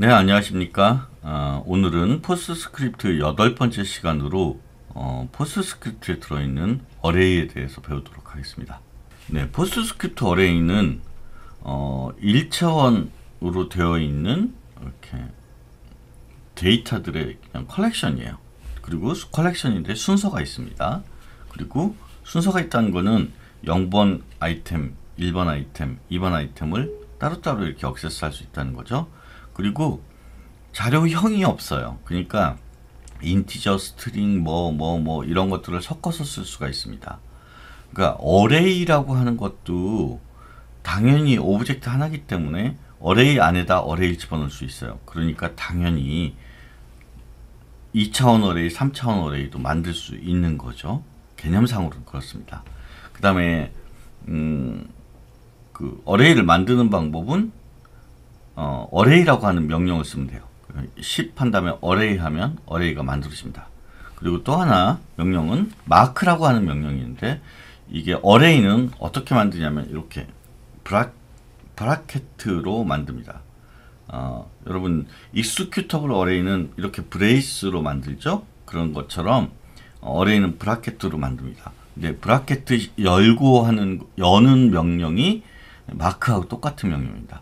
네, 안녕하십니까. 어, 오늘은 포스스크립트 트 여덟 번째 시간으로 어, 포스스크립트에 트 들어있는 어레이에 대해서 배우도록 하겠습니다. 네, 포스스크립트 트 어레이는 어, 1차원으로 되어 있는 이렇게 데이터들의 그냥 컬렉션이에요. 그리고 컬렉션인데 순서가 있습니다. 그리고 순서가 있다는 거는 0번 아이템, 1번 아이템, 2번 아이템을 따로따로 이렇게 억세스할 수 있다는 거죠. 그리고 자료형이 없어요. 그러니까 인티저, 스트링, 뭐, 뭐, 뭐, 이런 것들을 섞어서 쓸 수가 있습니다. 그러니까 어레이라고 하는 것도 당연히 오브젝트 하나기 때문에 어레이 안에다 어레이 집어넣을 수 있어요. 그러니까 당연히 2차원 어레이, 3차원 어레이도 만들 수 있는 거죠. 개념상으로는 그렇습니다. 그 다음에 음, 그 어레이를 만드는 방법은 어, array라고 하는 명령을 쓰면 돼요. ship한 다음에 array 하면 array가 만들어집니다. 그리고 또 하나 명령은 mark라고 하는 명령인데 이게 array는 어떻게 만드냐면 이렇게 브라, 브라켓으로 만듭니다. 어, 여러분 executable array는 이렇게 브레이스로 만들죠? 그런 것처럼 어레이는 브라켓으로 만듭니다. 근데 브라켓 열고 하는 여는 명령이 마크하고 똑같은 명령입니다.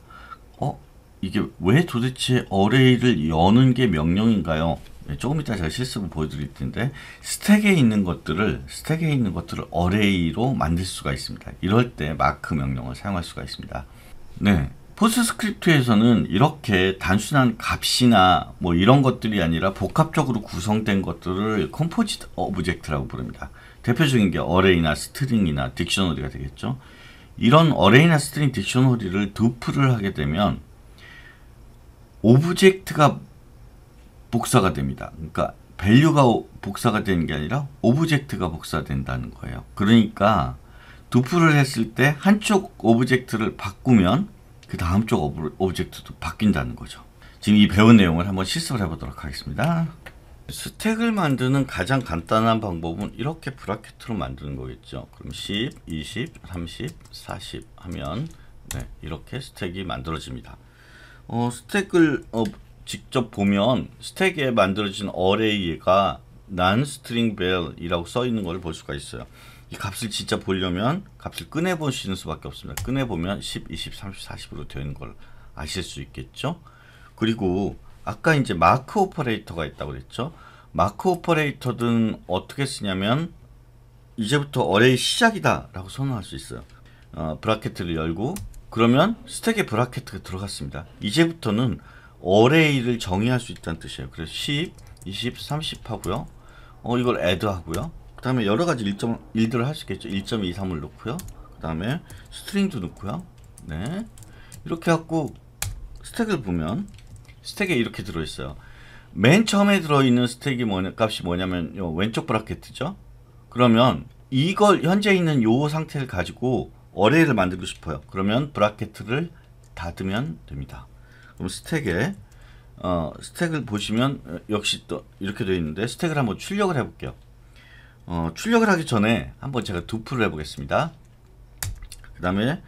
어? 이게 왜 도대체 어레이를 여는 게 명령인가요? 예, 조금 이따 제가 실습을 보여드릴 텐데 스택에 있는 것들을 스택에 있는 것들을 어레이로 만들 수가 있습니다. 이럴 때 마크 명령을 사용할 수가 있습니다. 네, 포스트스크립트에서는 이렇게 단순한 값이나 뭐 이런 것들이 아니라 복합적으로 구성된 것들을 컴포지트 오브젝트라고 부릅니다. 대표적인 게 어레이나 스트링이나 딕셔너리가 되겠죠. 이런 어레이나 스트링 딕셔너리를 두프을 하게 되면 오브젝트가 복사가 됩니다. 그러니까 밸류가 복사가 되는 게 아니라 오브젝트가 복사된다는 거예요. 그러니까 두풀을 했을 때 한쪽 오브젝트를 바꾸면 그 다음 쪽 오브, 오브젝트도 바뀐다는 거죠. 지금 이 배운 내용을 한번 실습을 해보도록 하겠습니다. 스택을 만드는 가장 간단한 방법은 이렇게 브라켓으로 만드는 거겠죠. 그럼 10, 20, 30, 40 하면 네, 이렇게 스택이 만들어집니다. 어, 스택을 어, 직접 보면 스택에 만들어진 어레이가 난 스트링 벨이라고 써 있는 걸 볼 수가 있어요. 이 값을 진짜 보려면 값을 꺼내 보시는 수밖에 없습니다. 꺼내 보면 10, 20, 30, 40으로 되는 걸 아실 수 있겠죠? 그리고 아까 이제 마크 오퍼레이터가 있다고 그랬죠? 마크 오퍼레이터든 어떻게 쓰냐면 이제부터 어레이 시작이다라고 선언할 수 있어요. 어, 브라켓을 열고 그러면 스택의 브라켓트가 들어갔습니다. 이제부터는 어레이를 정의할 수 있다는 뜻이에요. 그래서 10, 20, 30 하고요. 어, 이걸 add 하고요. 그 다음에 여러가지 일점 일들을 할수 있겠죠. 1.23을 넣고요. 그 다음에 스트링도 넣고요. 네. 이렇게 갖고 스택을 보면 스택에 이렇게 들어있어요. 맨 처음에 들어있는 스택이 뭐냐, 값이 뭐냐면 요 왼쪽 브라켓이죠. 그러면 이걸 현재 있는 요 상태를 가지고 어레이를 만들고 싶어요. 그러면 브라켓을 닫으면 됩니다. 그럼 스택에 어, 스택을 보시면 어, 역시 또 이렇게 되어 있는데 스택을 한번 출력을 해볼게요. 어, 출력을 하기 전에 한번 제가 두프를 해보겠습니다. 그 다음에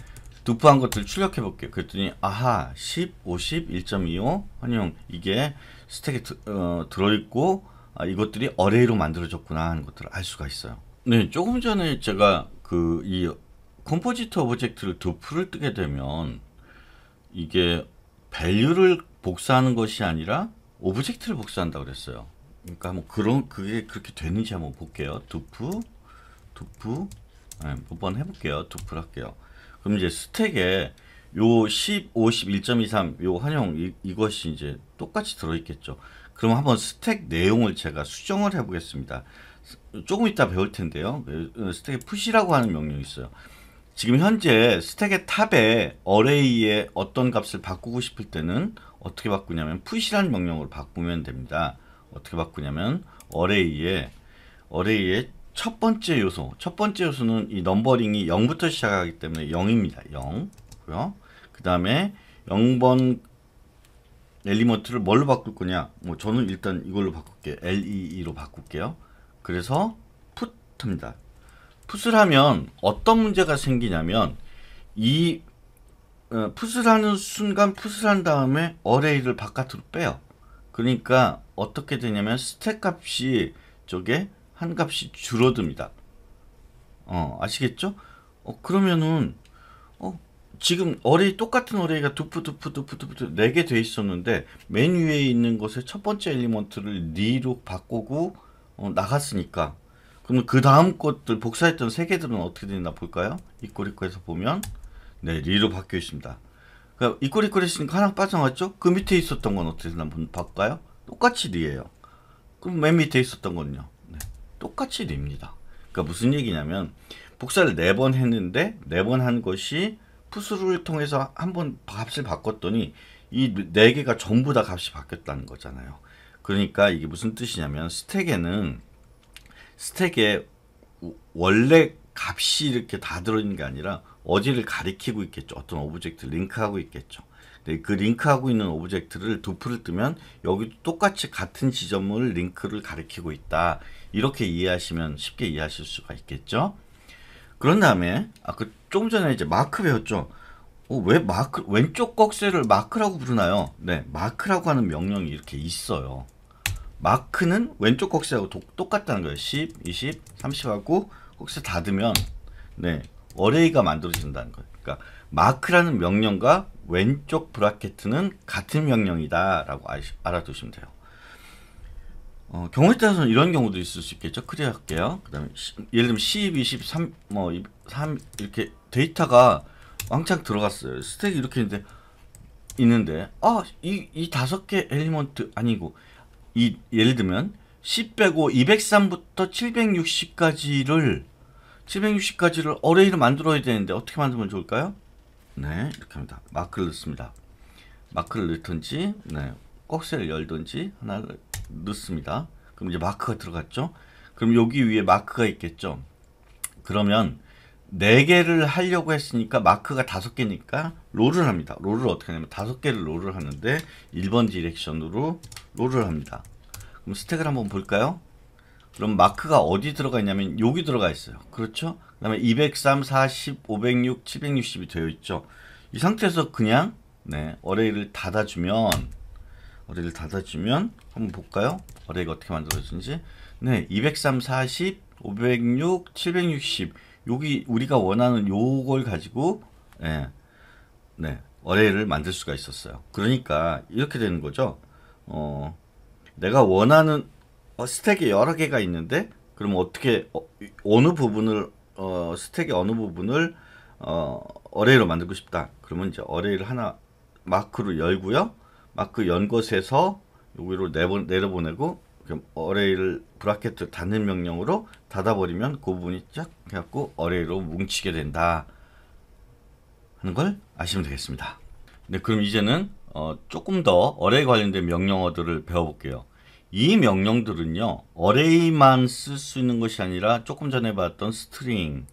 두프한 것들 출력해 볼게요. 그랬더니 아하 10, 50, 1.25 환용 이게 스택에 어, 들어있고 아, 이것들이 어레이로 만들어졌구나 하는 것들을 알 수가 있어요. 네, 조금 전에 제가 그이 컴포지트 오브젝트를 두 풀을 뜨게 되면 이게 밸류를 복사하는 것이 아니라 오브젝트를 복사한다고 그랬어요. 그러니까 한 그런 그게 그렇게 되는지 한번 볼게요. 두프 두프 네, 한번 해볼게요. 두프 할게요. 그럼 이제 스택에 요1 50, 1.23, 요 환용 이, 이것이 이제 똑같이 들어있겠죠. 그럼 한번 스택 내용을 제가 수정을 해보겠습니다. 조금 이따 배울 텐데요. 그, 스택에 푸시라고 하는 명령이 있어요. 지금 현재 스택의 탑에 어레이의 어떤 값을 바꾸고 싶을 때는 어떻게 바꾸냐면 푸시란 명령으로 바꾸면 됩니다. 어떻게 바꾸냐면 어레이의 어레이의 첫 번째 요소 첫 번째 요소는 이 넘버링이 0부터 시작하기 때문에 0입니다. 0고요. 그 다음에 0번 엘리먼트를 뭘로 바꿀 거냐 뭐 저는 일단 이걸로 바꿀게 요 LEE로 바꿀게요. 그래서 푸트입니다. 풋을 하면 어떤 문제가 생기냐면 이 어, 풋을 하는 순간 풋을 한 다음에 어레이를 바깥으로 빼요. 그러니까 어떻게 되냐면 스택 값이 저게 한 값이 줄어듭니다. 어, 아시겠죠? 어, 그러면은 어, 지금 어레이 똑같은 어레이가 두푸두푸두푸두푸 네개 돼 있었는데 맨 위에 있는 것의 첫 번째 엘리먼트를 니로 바꾸고 어, 나갔으니까 그럼 그 다음 것들 복사했던 세 개들은 어떻게 되나 볼까요? 이꼬리꼬에서 보면 네 리로 바뀌어 있습니다. 그러니까 이꼬리꼬리 있으 하나 빠져나갔죠? 그 밑에 있었던 건 어떻게 되나 한번 볼까요? 똑같이 리예요. 그럼 맨 밑에 있었던 건요? 네, 똑같이 리입니다. 그러니까 무슨 얘기냐면 복사를 네 번 했는데 네 번 한 것이 푸스를 통해서 한 번 값을 바꿨더니 이 네 개가 전부 다 값이 바뀌었다는 거잖아요. 그러니까 이게 무슨 뜻이냐면 스택에는 스택에 원래 값이 이렇게 다 들어있는 게 아니라 어디를 가리키고 있겠죠. 어떤 오브젝트를 링크하고 있겠죠. 그 링크하고 있는 오브젝트를 두프를 뜨면 여기도 똑같이 같은 지점을 링크를 가리키고 있다. 이렇게 이해하시면 쉽게 이해하실 수가 있겠죠. 그런 다음에 아그 조금 전에 이제 마크 배웠죠. 어, 왜 마크 왼쪽 꺽쇠를 마크라고 부르나요? 네, 마크라고 하는 명령이 이렇게 있어요. 마크는 왼쪽 꺽쇠하고 똑같다는 거예요. 10, 20, 30하고 혹시 닫으면 네 어레이가 만들어진다는 거예요. 그러니까 마크라는 명령과 왼쪽 브라켓은 같은 명령이다 라고 알아두시면 돼요. 어, 경우에 따라서는 이런 경우도 있을 수 있겠죠. 클리어 할게요. 그 다음에 예를 들면 10, 20, 3, 뭐, 3 이렇게 데이터가 왕창 들어갔어요. 스택이 이렇게 있는데 있는데 아, 이, 이 다섯 개 엘리먼트 아니고 이, 예를 들면 10 빼고 203부터 760까지를 760까지를 어레이로 만들어야 되는데 어떻게 만들면 좋을까요? 네 이렇게 합니다. 마크를 넣습니다. 마크를 넣든지 네, 꺽쇠를 열든지 하나를 넣습니다. 그럼 이제 마크가 들어갔죠? 그럼 여기 위에 마크가 있겠죠? 그러면 4개를 하려고 했으니까 마크가 5개니까 롤을 합니다. 롤을 어떻게 하냐면 5개를 롤을 하는데 1번 디렉션으로 롤을 합니다. 그럼 스택을 한번 볼까요? 그럼 마크가 어디 들어가 있냐면 여기 들어가 있어요. 그렇죠? 그 다음에 203, 40, 506, 760이 되어 있죠. 이 상태에서 그냥 네, 어레이를 닫아주면 어레이를 닫아주면 한번 볼까요? 어레이가 어떻게 만들어지는지 네, 203, 40, 506, 760 여기 우리가 원하는 요걸 가지고 예, 네, 네, 어레이를 만들 수가 있었어요. 그러니까 이렇게 되는 거죠. 어, 내가 원하는 어, 스택이 여러 개가 있는데 그럼 어떻게 어, 느 부분을 어, 스택의 어느 부분을 어, 어레이로 어, 만들고 싶다. 그러면 이제 어레이를 하나 마크로 열고요. 마크 연 곳에서 여기로 내보, 내려보내고 그럼 어레이를 브라켓 닫는 명령으로 닫아버리면 그 부분이 쫙 해갖고 어레이로 뭉치게 된다 하는 걸 아시면 되겠습니다. 네, 그럼 이제는 어, 조금 더 어레이 관련된 명령어들을 배워볼게요. 이 명령들은요. 어레이만 쓸 수 있는 것이 아니라 조금 전에 봤던 스트링,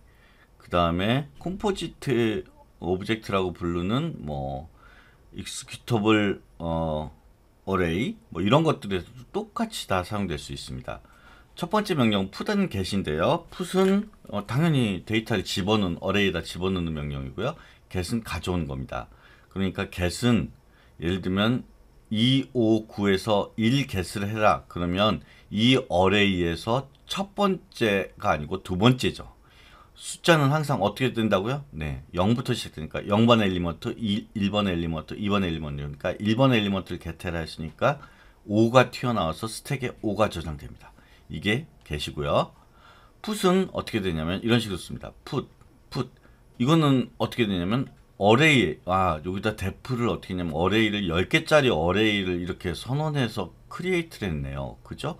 그 다음에 컴포지트 오브젝트라고 부르는 뭐 익스큐터블 어, 어레이 뭐 이런 것들에도 똑같이 다 사용될 수 있습니다. 첫 번째 명령 푸든 g e 인데요 푸은 어, 당연히 데이터를 집어넣는 어레이에다 집어넣는 명령이고요. 겟은 가져오는 겁니다. 그러니까 겟은 예를 들면 2, 5, 9에서 1 개수를 해라. 그러면 이 어레이에서 첫 번째가 아니고 두 번째죠. 숫자는 항상 어떻게 된다고요? 네, 0부터 시작되니까 0번 엘리먼트, 1, 1번 엘리먼트, 2번 엘리먼트 그러니까 1번 엘리먼트를 개태라 했으니까 5가 튀어나와서 스택에 5가 저장됩니다. 이게 개시고요. 풋은 어떻게 되냐면 이런 식으로 씁니다. 풋, 풋. 이거는 어떻게 되냐면 어레이 아 여기다 데프를 어떻게 했냐면 어레이를 10개짜리 어레이를 이렇게 선언해서 크리에이트를 했네요 그죠?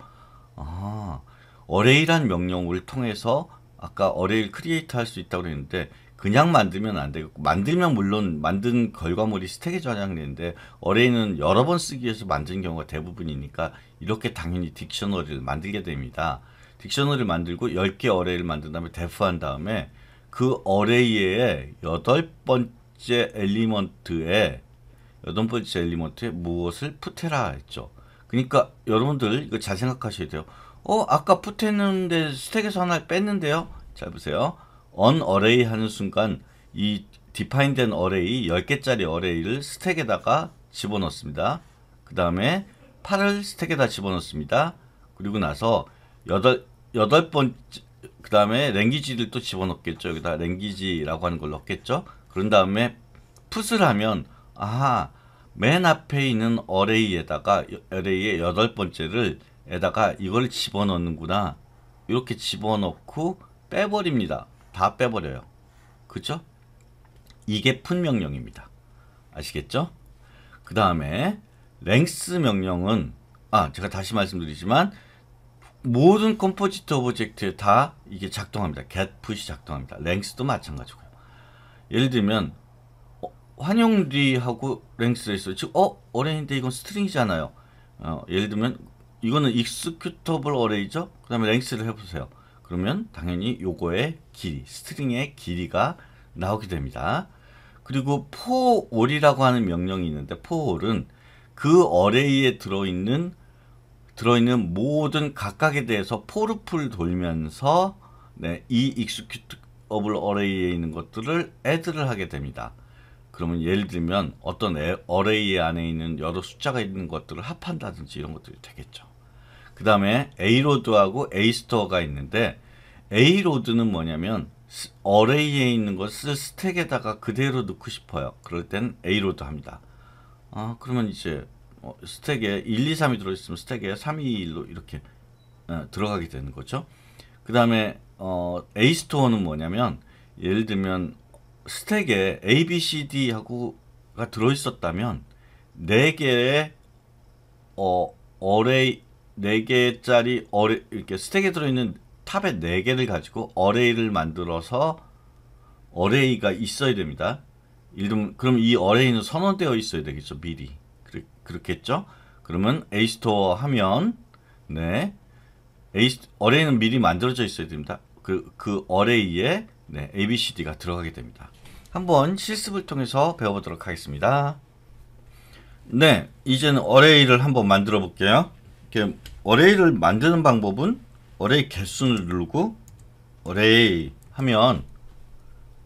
아 어레이란 명령을 통해서 아까 어레이를 크리에이트 할 수 있다고 했는데 그냥 만들면 안 되고 만들면 물론 만든 결과물이 스택에 저장되는데 어레이는 여러 번 쓰기 위해서 만든 경우가 대부분이니까 이렇게 당연히 딕셔너리를 만들게 됩니다 딕셔너리를 만들고 10개 어레이를 만든 다음에 데프한 다음에 그 어레이의 여덟 번 번째 엘리먼트에 여덟 번째 엘리먼트에 무엇을 푸테라 했죠. 그러니까 여러분들 이거 잘 생각하셔야 돼요. 어 아까 푸테는데 스택에서 하나 뺐는데요. 잘 보세요. 언 어레이 하는 순간 이 디파인된 어레이 10개짜리 어레이를 스택에다가 집어넣습니다. 그 다음에 8을 스택에다 집어넣습니다. 그리고 나서 8, 8번, 그 다음에 랭귀지를 또 집어넣겠죠. 여기다 랭귀지라고 하는 걸 넣겠죠. 그런 다음에 풋을 하면 아하 맨 앞에 있는 어레이에다가 어레이의 여덟 번째를 에다가 이걸 집어넣는구나 이렇게 집어넣고 빼버립니다 다 빼버려요 그죠 이게 푼 명령입니다 아시겠죠 그 다음에 랭스 명령은 아 제가 다시 말씀드리지만 모든 컴포지트 오브젝트에 다 이게 작동합니다 get 풋이 작동합니다 랭스도 마찬가지고요 예를 들면 어, 환영리하고 랭스 있어요. 즉 어? 어레인데 이건 스트링이잖아요. 어, 예를 들면 이거는 익스큐 c u 어레이죠그 다음에 랭스를 해보세요. 그러면 당연히 요거의 길이, 스트링의 길이가 나오게 됩니다. 그리고 포올이라고 하는 명령이 있는데 포올은 그 어레이에 들어있는 들어있는 모든 각각에 대해서 포르풀 돌면서 네, 이 익스큐트 업을 어레이에 있는 것들을 애드를 하게 됩니다. 그러면 예를 들면 어떤 어레이 안에 있는 여러 숫자가 있는 것들을 합한다든지 이런 것들이 되겠죠. 그 다음에 A로드하고 A스토어가 있는데 A로드는 뭐냐면 어레이에 있는 것을 스택에다가 그대로 넣고 싶어요. 그럴 땐 A로드 합니다. 아, 그러면 이제 어, 스택에 1, 2, 3이 들어있으면 스택에 3, 2, 1로 이렇게 어, 들어가게 되는 거죠. 그 다음에 어, 에이 스토어는 뭐냐면 예를 들면 스택에 A, B, C, D 하고가 들어 있었다면 네 개의 어 어레이 네 개짜리 어레 이렇게 스택에 들어 있는 탑에네 개를 가지고 어레이를 만들어서 어레이가 있어야 됩니다. 이름, 그럼 이 어레이는 선언되어 있어야 되겠죠 미리 그렇, 그렇겠죠? 그러면 A 스토어 하면 네 어레이는 미리 만들어져 있어야 됩니다. 그, 그 어레이에 네, ABCD가 들어가게 됩니다. 한번 실습을 통해서 배워보도록 하겠습니다. 네, 이제는 어레이를 한번 만들어 볼게요. 어레이를 만드는 방법은 어레이 개수를 누르고 어레이 하면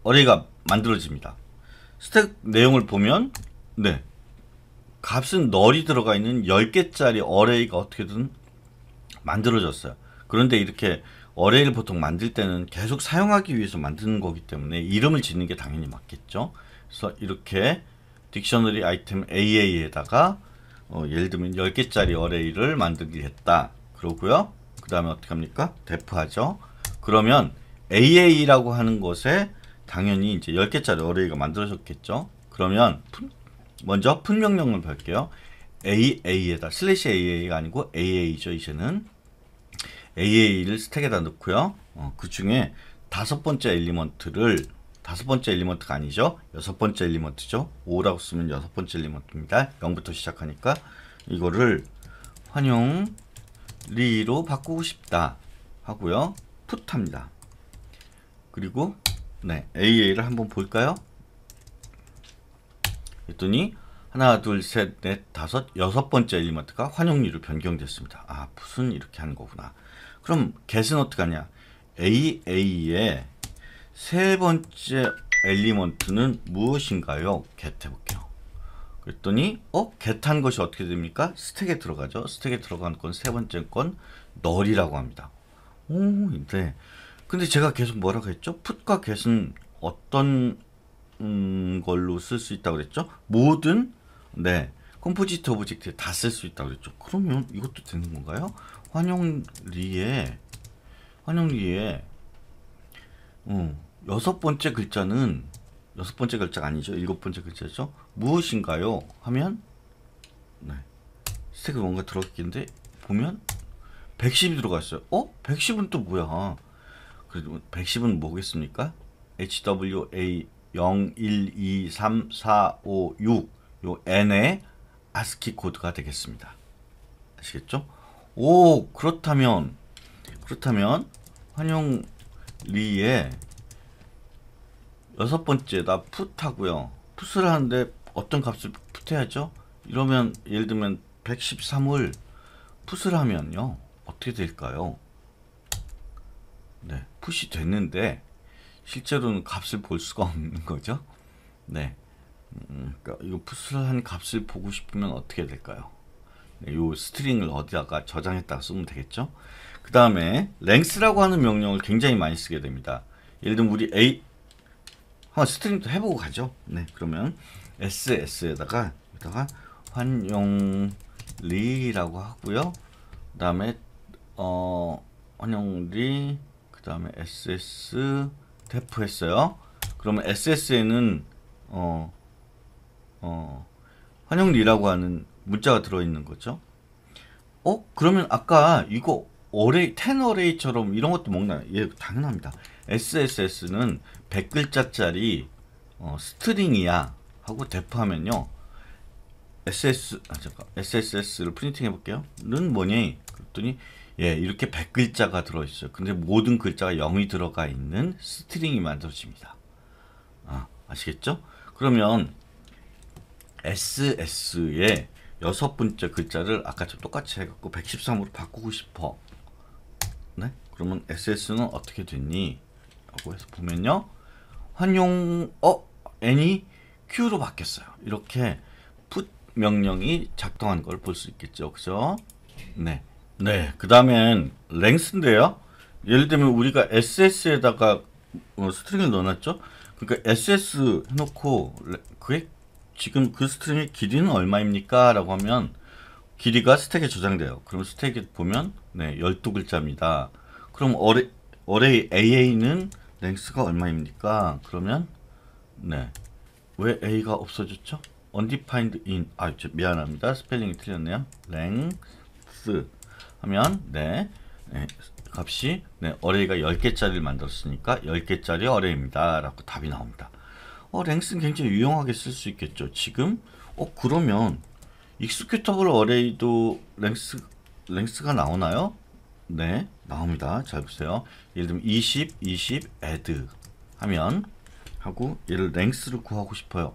어레이가 만들어집니다. 스택 내용을 보면 네 값은 널이 들어가 있는 10개짜리 어레이가 어떻게든 만들어졌어요. 그런데 이렇게 어레이를 보통 만들 때는 계속 사용하기 위해서 만드는 거기 때문에 이름을 짓는 게 당연히 맞겠죠. 그래서 이렇게 딕셔너리 아이템 AA에다가 어, 예를 들면 10개짜리 어레이를 만들겠다. 그러고요. 그 다음에 어떻게 합니까? 대프하죠. 그러면 AA라고 하는 것에 당연히 이제 10개짜리 어레이가 만들어졌겠죠. 그러면 먼저 푼 명령을 볼게요. AA에다 슬래시 AA가 아니고 AA죠. 이제는 AA를 스택에다 넣고요. 어, 그 중에 다섯 번째 엘리먼트를 다섯 번째 엘리먼트가 아니죠. 여섯 번째 엘리먼트죠. 5라고 쓰면 여섯 번째 엘리먼트입니다. 0부터 시작하니까 이거를 환영 리로 바꾸고 싶다 하고요. 풋합니다. 그리고 네 AA를 한번 볼까요? 했더니 하나 둘 셋 넷 다섯 여섯 번째 엘리먼트가 환영리로 변경됐습니다. 아 무슨 이렇게 하는 거구나. 그럼 get은 어떻게 하냐? AA의 세 번째 엘리먼트는 무엇인가요? get 해볼게요. 그랬더니 어? get한 것이 어떻게 됩니까? 스택에 들어가죠. 스택에 들어간 건 세 번째 건 널이라고 합니다. 오, 근 네. 근데 제가 계속 뭐라고 했죠? put과 get은 어떤 음, 걸로 쓸 수 있다고 그랬죠? 모든 네 컴포지트 오브젝트에 다 쓸 수 있다고 그랬죠. 그러면 이것도 되는 건가요? 환영리에 환영리에 어, 여섯 번째 글자는 여섯 번째 글자가 아니죠. 일곱 번째 글자죠. 무엇인가요? 하면 네. 스택에 뭔가 들어있는데 보면 110이 들어가 어요 어? 110은 또 뭐야? 그래도 110은 뭐겠습니까? HWA 0 1 2 3 4 5 6요 N의 ASCII 코드가 되겠습니다. 아시겠죠? 오 그렇다면 그렇다면 환영리에 여섯 번째 나 풋하고요 풋을 하는데 어떤 값을 풋해야죠 이러면 예를 들면 113을 풋을 하면요 어떻게 될까요 네 풋이 됐는데 실제로는 값을 볼 수가 없는 거죠 네 음, 그러니까 이거 풋을 한 값을 보고 싶으면 어떻게 될까요 이 네, 스트링을 어디다가 저장했다가 쓰면 되겠죠. 그 다음에 length라고 하는 명령을 굉장히 많이 쓰게 됩니다. 예를 들면 우리 a 한번 스트링도 해보고 가죠. 네, 그러면 ss에다가 여기다가 환영리라고 하고요. 그 다음에 어 환영리 그 다음에 ss d e 했어요. 그러면 ss에는 어, 어 환영리라고 하는 문자가 들어있는 거죠. 어? 그러면 아까 이거 어레이, 10 어레이처럼 이런 것도 먹나요? 예, 당연합니다. SSS는 100글자짜리 어, 스트링이야 하고 대포하면요. SS, 아, 잠깐, SSS를 프린팅 해볼게요. 는 뭐니? 그랬더니 예, 이렇게 100글자가 들어있어요. 근데 모든 글자가 0이 들어가 있는 스트링이 만들어집니다. 아, 아시겠죠? 그러면 SS에 여섯 번째 글자를 아까처럼 똑같이 해갖고 113으로 바꾸고 싶어. 네? 그러면 SS는 어떻게 됐니? 라고 해서 보면요. 환용, 어? N이 Q로 바뀌었어요. 이렇게 put 명령이 작동한 걸 볼 수 있겠죠. 그죠? 네. 네. 그 다음엔 랭스인데요. 예를 들면 우리가 SS에다가 어, 뭐 스트링을 넣어놨죠. 그러니까 SS 해놓고 그게 지금 그 스트링의 길이는 얼마입니까? 라고 하면 길이가 스택에 저장돼요. 그럼 스택에 보면 네, 12글자입니다. 그럼 어레, 이 AA는 랭스가 얼마입니까? 그러면 네. 왜 A가 없어졌죠? undefined in 아 미안합니다. 스펠링이 틀렸네요. 랭스 하면 네. 네. 값이 네, 어레이가 10개짜리를 만들었으니까 10개짜리 어레이입니다. 라고 답이 나옵니다. 어, 랭스는 굉장히 유용하게 쓸 수 있겠죠. 지금 어 그러면 익스큐터블 어레이도 랭스 랭스가 나오나요? 네, 나옵니다. 잘 보세요. 예를 들면 20, 20 add 하면 하고 얘를 랭스를 구하고 싶어요.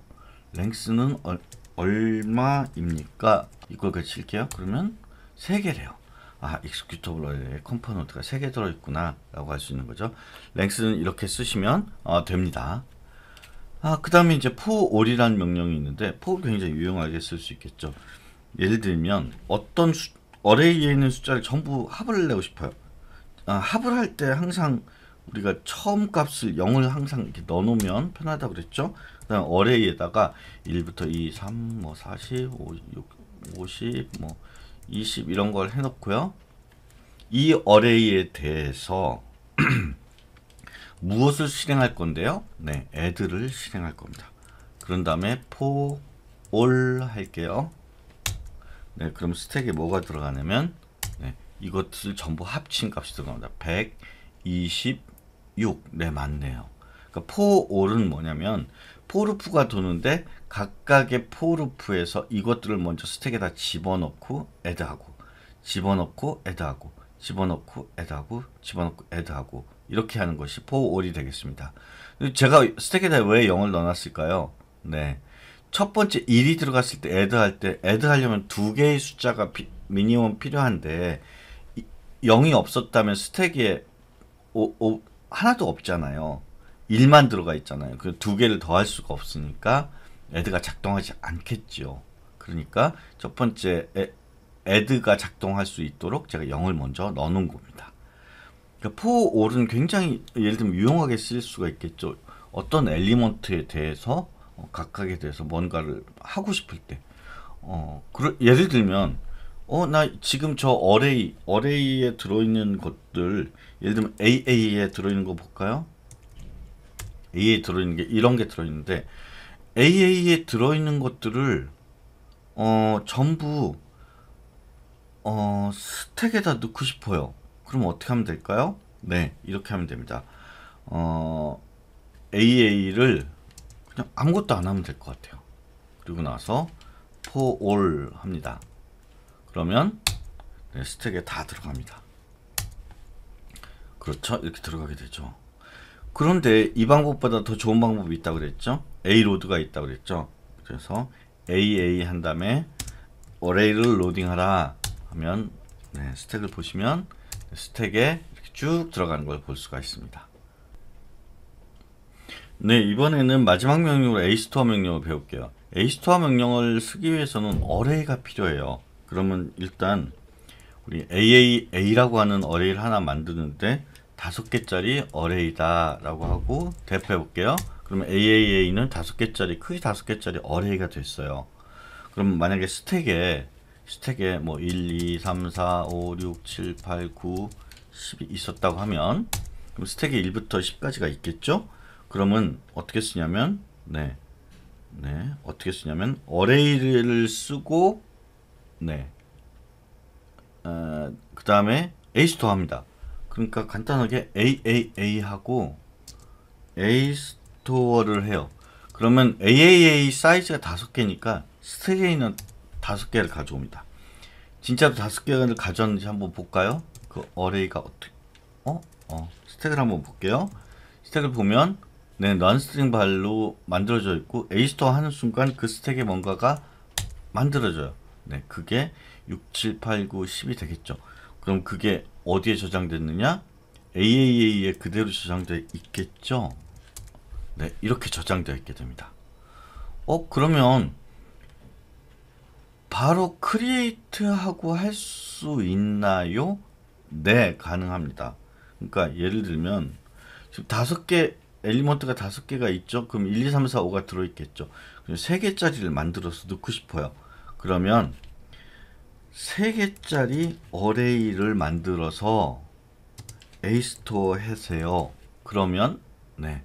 랭스는 얼, 얼마입니까? 이걸 그칠게요. 그러면 3개래요. 아, 익스큐터블 어레이에 컴포넌트가 3개 들어있구나 라고 할 수 있는 거죠. 랭스는 이렇게 쓰시면 어, 됩니다. 아, 그 다음에 이제 포올이라는 명령이 있는데 포 굉장히 유용하게 쓸 수 있겠죠. 예를 들면 어떤 수, 어레이에 있는 숫자를 전부 합을 내고 싶어요. 아, 합을 할 때 항상 우리가 처음 값을 0을 항상 이렇게 넣어놓으면 편하다고 그랬죠. 그 다음 어레이에다가 1부터 2, 3, 뭐 40, 5, 6, 50, 뭐 20 이런 걸 해놓고요. 이 어레이에 대해서 무엇을 실행할 건데요? 네, 애들을 실행할 겁니다. 그런 다음에 for all 할게요. 네, 그럼 스택에 뭐가 들어가냐면 네, 이것을 전부 합친 값이 들어갑니다. 126. 네, 맞네요. 그러니까 for all은 뭐냐면 포르프가 도는데 각각의 포르프에서 이것들을 먼저 스택에다 집어넣고 애드하고 집어넣고 애드하고 집어넣고 애드하고 집어넣고 애드하고 이렇게 하는 것이 포올이 되겠습니다. 제가 스택에다 왜 0을 넣어놨을까요? 네. 첫 번째 1이 들어갔을 때 add 할 때 add 하려면 두 개의 숫자가 피, 미니멈 필요한데 0이 없었다면 스택에 오, 오, 하나도 없잖아요. 1만 들어가 있잖아요. 그 두 개를 더할 수가 없으니까 add가 작동하지 않겠죠. 그러니까 첫 번째 add가 작동할 수 있도록 제가 0을 먼저 넣는 겁니다. 그러니까 포올은 굉장히 예를 들면 유용하게 쓸 수가 있겠죠. 어떤 엘리먼트에 대해서 어, 각각에 대해서 뭔가를 하고 싶을 때, 어, 그러, 예를 들면, 어, 나 지금 저 어레이, 어레이에 들어있는 것들, 예를 들면 AA에 들어있는 거 볼까요? A에 들어있는 게, 이런 게 들어있는데, AA에 들어있는 것들을, 어, 전부, 어, 스택에다 넣고 싶어요. 그럼 어떻게 하면 될까요? 네, 이렇게 하면 됩니다. 어, AA를 그냥 아무것도 안 하면 될 것 같아요. 그리고 나서 for all 합니다. 그러면 네, 스택에 다 들어갑니다. 그렇죠? 이렇게 들어가게 되죠. 그런데 이 방법보다 더 좋은 방법이 있다고 그랬죠? A 로드가 있다고 그랬죠? 그래서 AA 한 다음에 어레이를 로딩하라 하면 네, 스택을 보시면 스택에 이렇게 쭉 들어가는 걸 볼 수가 있습니다. 네, 이번에는 마지막 명령으로 에이스토어 명령을 배울게요. 에이스토어 명령을 쓰기 위해서는 어레이가 필요해요. 그러면 일단 우리 AAA라고 하는 어레이를 하나 만드는데 다섯 개짜리 어레이다 라고 하고 대표해 볼게요. 그러면 AAA는 다섯 개짜리 크기 다섯 개짜리 어레이가 됐어요. 그럼 만약에 스택에 스택에 뭐 1, 2, 3, 4, 5, 6, 7, 8, 9, 10이 있었다고 하면 그럼 스택에 1부터 10까지가 있겠죠? 그러면 어떻게 쓰냐면 네. 네. 어떻게 쓰냐면 어레이를 쓰고 네. 어, 그다음에 에스토어 합니다. 그러니까 간단하게 AAA 하고 에스토어를 해요. 그러면 AAA 사이즈가 5 개니까 스택에 있는 다섯 개를 가져옵니다. 진짜로 다섯 개를 가져왔는지 한번 볼까요? 그 어레이가 어떻게 어? 어 스택을 한번 볼게요. 스택을 보면 네, 런스트링 발로 만들어져 있고 에이스터 하는 순간 그 스택에 뭔가가 만들어져요. 네, 그게 6, 7, 8, 9, 10이 되겠죠. 그럼 그게 어디에 저장됐느냐? AAA에 그대로 저장되어 있겠죠? 네, 이렇게 저장되어 있게 됩니다. 어, 그러면 바로 크리에이트하고 할 수 있나요? 네, 가능합니다. 그러니까 예를 들면 지금 다섯 개 엘리먼트가 다섯 개가 있죠. 그럼 1, 2, 3, 4, 5가 들어 있겠죠. 그럼 세 개짜리를 만들어서 넣고 싶어요. 그러면 세 개짜리 어레이를 만들어서 에스토어 해세요. 그러면 네.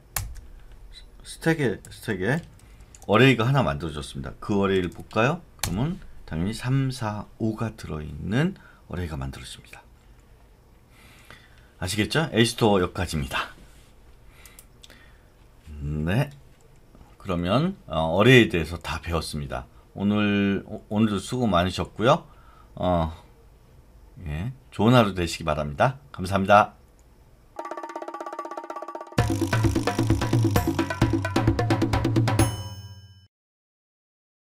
스택에 스택에 어레이가 하나 만들어졌습니다. 그 어레이를 볼까요? 그러면 당연히 3, 4, 5가 들어있는 어레이가 만들어집니다. 아시겠죠? A스토어 여기까지입니다. 네. 그러면 어, 어레이에 대해서 다 배웠습니다. 오늘 오늘도 수고 많으셨고요. 어, 예, 좋은 하루 되시기 바랍니다. 감사합니다.